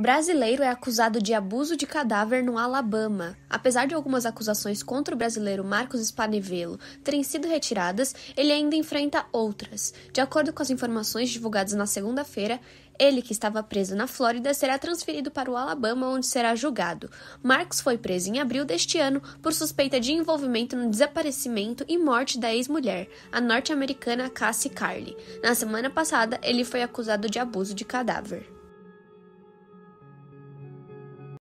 Brasileiro é acusado de abuso de cadáver no Alabama. Apesar de algumas acusações contra o brasileiro Marcos Spanevelo terem sido retiradas, ele ainda enfrenta outras. De acordo com as informações divulgadas na segunda-feira, ele, que estava preso na Flórida, será transferido para o Alabama, onde será julgado. Marcos foi preso em abril deste ano por suspeita de envolvimento no desaparecimento e morte da ex-mulher, a norte-americana Cassie Carly. Na semana passada, ele foi acusado de abuso de cadáver.